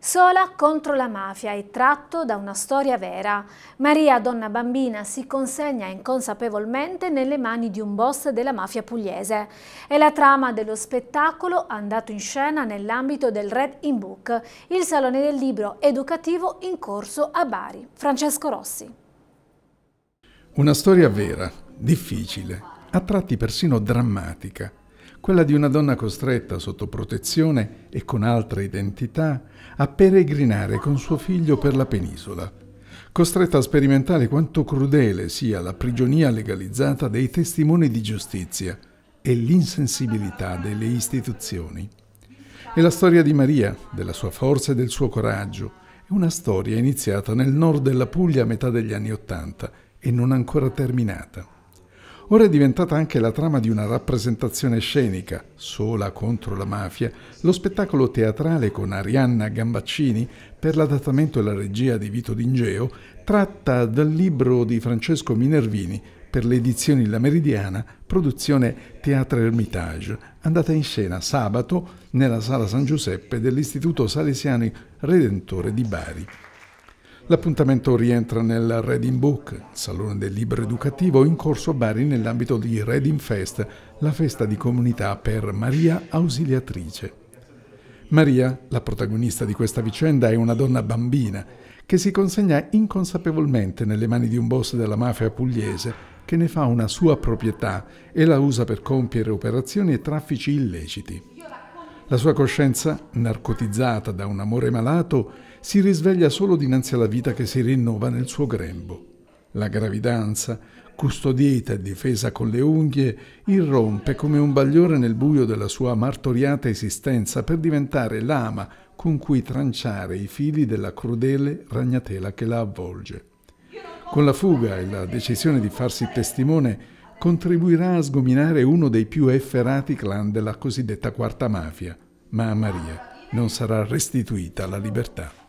Sola contro la mafia è tratto da una storia vera. Maria, donna bambina, si consegna inconsapevolmente nelle mani di un boss della mafia pugliese. È la trama dello spettacolo andato in scena nell'ambito del Red in Book, il salone del libro educativo in corso a Bari. Francesco Rossi. Una storia vera, difficile, a tratti persino drammatica, quella di una donna costretta sotto protezione e con altra identità a peregrinare con suo figlio per la penisola, costretta a sperimentare quanto crudele sia la prigionia legalizzata dei testimoni di giustizia e l'insensibilità delle istituzioni. E la storia di Maria, della sua forza e del suo coraggio, è una storia iniziata nel nord della Puglia a metà degli anni Ottanta e non ancora terminata. Ora è diventata anche la trama di una rappresentazione scenica, sola contro la mafia, lo spettacolo teatrale con Arianna Gambaccini per l'adattamento e la regia di Vito D'Ingeo, tratta dal libro di Francesco Minervini per le edizioni La Meridiana, produzione Teatro Hermitage, andata in scena sabato nella Sala San Giuseppe dell'Istituto Salesiani Redentore di Bari. L'appuntamento rientra nel Reading Book, salone del libro educativo in corso a Bari nell'ambito di Reading Fest, la festa di comunità per Maria Ausiliatrice. Maria, la protagonista di questa vicenda, è una donna bambina che si consegna inconsapevolmente nelle mani di un boss della mafia pugliese che ne fa una sua proprietà e la usa per compiere operazioni e traffici illeciti. La sua coscienza, narcotizzata da un amore malato, si risveglia solo dinanzi alla vita che si rinnova nel suo grembo. La gravidanza, custodita e difesa con le unghie, irrompe come un bagliore nel buio della sua martoriata esistenza per diventare lama con cui tranciare i fili della crudele ragnatela che la avvolge. Con la fuga e la decisione di farsi testimone, contribuirà a sgominare uno dei più efferati clan della cosiddetta quarta mafia, ma a Maria non sarà restituita la libertà.